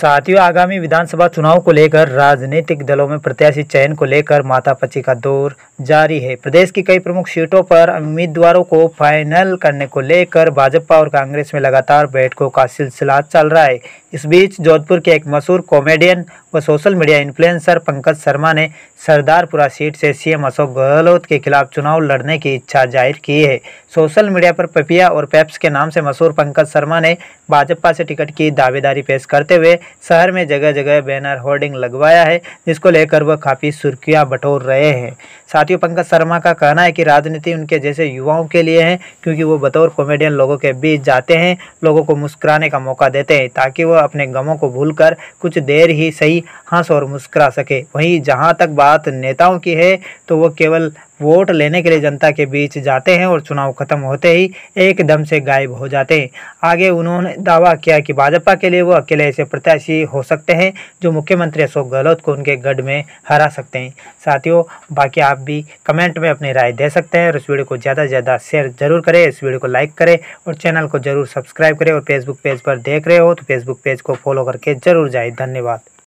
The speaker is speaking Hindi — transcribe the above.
साथियों आगामी विधानसभा चुनाव को लेकर राजनीतिक दलों में प्रत्याशी चयन को लेकर मातापची का दौर जारी है प्रदेश की कई प्रमुख सीटों पर उम्मीदवारों को फाइनल करने को लेकर भाजपा और कांग्रेस में लगातार बैठकों का सिलसिला चल रहा है इस बीच जोधपुर के एक मशहूर कॉमेडियन व social media influencer Pankaj Sharma ने सरदारपुरा सीट से सीएम अशोक गहलोत के खिलाफ चुनाव लड़ने की इच्छा जाहिर की है सोशल मीडिया पर पपिया और पेप्स के नाम से मशहूर पंकज शर्मा ने भाजपा से टिकट की दावेदारी पेश करते हुए शहर में जगह जगह बैनर होर्डिंग लगवाया है जिसको लेकर वह काफ़ी सुर्खियाँ बटोर रहे हैं साथियों पंकज शर्मा का कहना है कि राजनीति उनके जैसे युवाओं के लिए है क्योंकि वो बतौर कॉमेडियन लोगों के बीच जाते हैं लोगों को मुस्कुराने का मौका देते हैं ताकि वह अपने गमों को भूल कुछ देर ही सही हंस और मुस्कुरा सके वहीं जहां तक बात नेताओं की है तो वो केवल वोट लेने के लिए जनता के बीच जाते हैं और चुनाव खत्म होते ही एकदम से गायब हो जाते हैं आगे उन्होंने दावा किया कि भाजपा के लिए वो अकेले ऐसे प्रत्याशी हो सकते हैं जो मुख्यमंत्री अशोक गहलोत को उनके गढ़ में हरा सकते हैं साथियों बाकी आप भी कमेंट में अपनी राय दे सकते हैं और इस वीडियो को ज़्यादा से ज़्यादा शेयर जरूर करें इस वीडियो को लाइक करें और चैनल को जरूर सब्सक्राइब करें और फेसबुक पेज पर देख रहे हो तो फेसबुक पेज को फॉलो करके जरूर जाए धन्यवाद